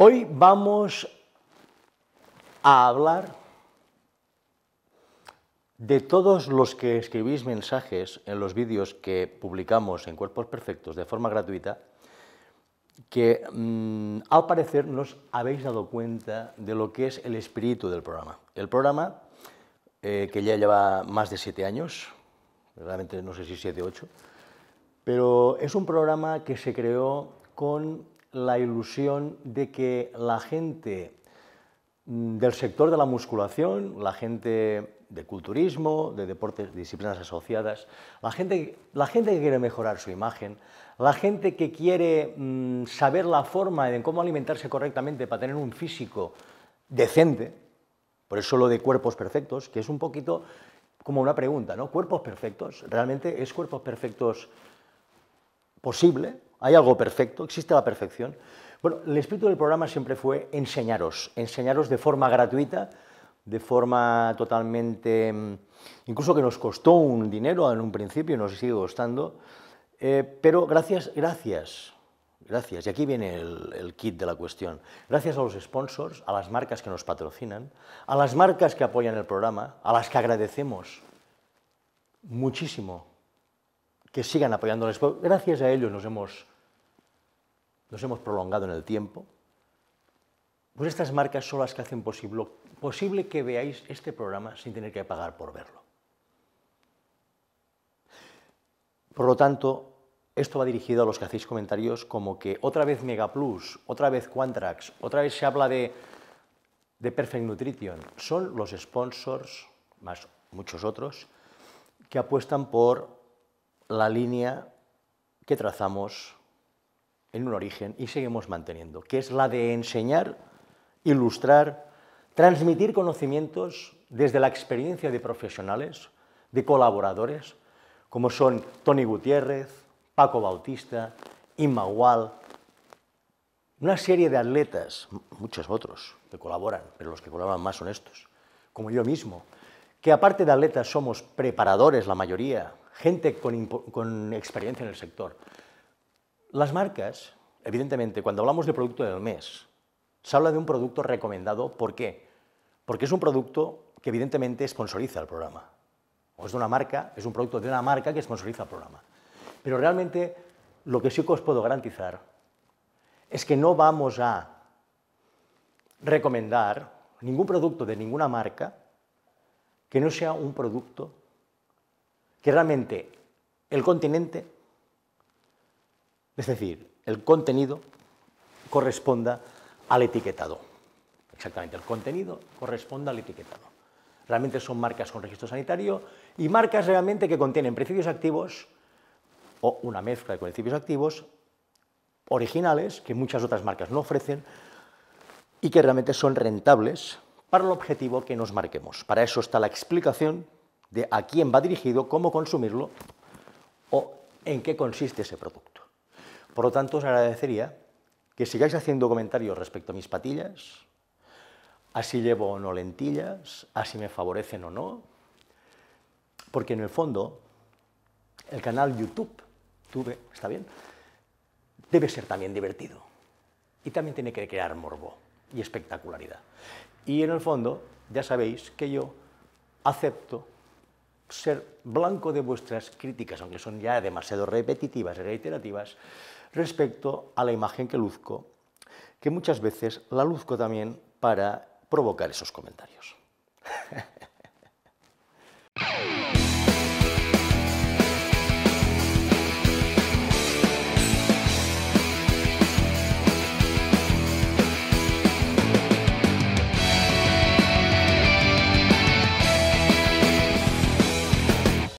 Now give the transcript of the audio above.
Hoy vamos a hablar de todos los que escribís mensajes en los vídeos que publicamos en Cuerpos Perfectos de forma gratuita, que mm, al parecer nos habéis dado cuenta de lo que es el espíritu del programa. El programa, eh, que ya lleva más de siete años, realmente no sé si siete o ocho, pero es un programa que se creó con la ilusión de que la gente mm, del sector de la musculación, la gente de culturismo, de deportes, disciplinas asociadas, la gente, la gente que quiere mejorar su imagen, la gente que quiere mm, saber la forma de cómo alimentarse correctamente para tener un físico decente, por eso lo de cuerpos perfectos, que es un poquito como una pregunta, ¿no? ¿Cuerpos perfectos? ¿Realmente es cuerpos perfectos posible? ¿Hay algo perfecto? ¿Existe la perfección? Bueno, el espíritu del programa siempre fue enseñaros, enseñaros de forma gratuita, de forma totalmente, mm, incluso que nos costó un dinero en un principio y nos sigue costando, eh, pero gracias, gracias, gracias, y aquí viene el, kit de la cuestión, gracias a los sponsors, a las marcas que nos patrocinan, a las marcas que apoyan el programa, a las que agradecemos muchísimo que sigan apoyándonos. Pues gracias a ellos nos hemos, nos hemos prolongado en el tiempo. Pues estas marcas son las que hacen posible, posible que veáis este programa sin tener que pagar por verlo. Por lo tanto, esto va dirigido a los que hacéis comentarios como que otra vez Mega Plus, otra vez Quantrax, otra vez se habla de, de Perfect Nutrition. Son los sponsors, más muchos otros, que apuestan por la línea que trazamos en un origen y seguimos manteniendo, que es la de enseñar, ilustrar, transmitir conocimientos desde la experiencia de profesionales, de colaboradores, como son Tony Gutiérrez, Paco Bautista, magual una serie de atletas, muchos otros que colaboran, pero los que colaboran más son estos, como yo mismo, que aparte de atletas somos preparadores la mayoría, gente con, experiencia en el sector. Las marcas, evidentemente, cuando hablamos de producto del mes, se habla de un producto recomendado. ¿Por qué? Porque es un producto que evidentemente sponsoriza el programa. O es de una marca, es un producto de una marca que sponsoriza el programa. Pero realmente lo que sí que os puedo garantizar es que no vamos a recomendar ningún producto de ninguna marca que no sea un producto que realmente el continente, es decir, el contenido, corresponda al etiquetado. Exactamente, el contenido corresponde al etiquetado. Realmente son marcas con registro sanitario y marcas realmente que contienen principios activos o una mezcla de principios activos originales que muchas otras marcas no ofrecen y que realmente son rentables para el objetivo que nos marquemos. Para eso está la explicación de a quién va dirigido, cómo consumirlo o en qué consiste ese producto. Por lo tanto, os agradecería que sigáis haciendo comentarios respecto a mis patillas, así llevo o no lentillas, así me favorecen o no, porque en el fondo el canal YouTube, tuve, está bien, debe ser también divertido y también tiene que crear morbo y espectacularidad. Y en el fondo ya sabéis que yo acepto ser blanco de vuestras críticas, aunque son ya demasiado repetitivas y reiterativas, respecto a la imagen que luzco, que muchas veces la luzco también para provocar esos comentarios.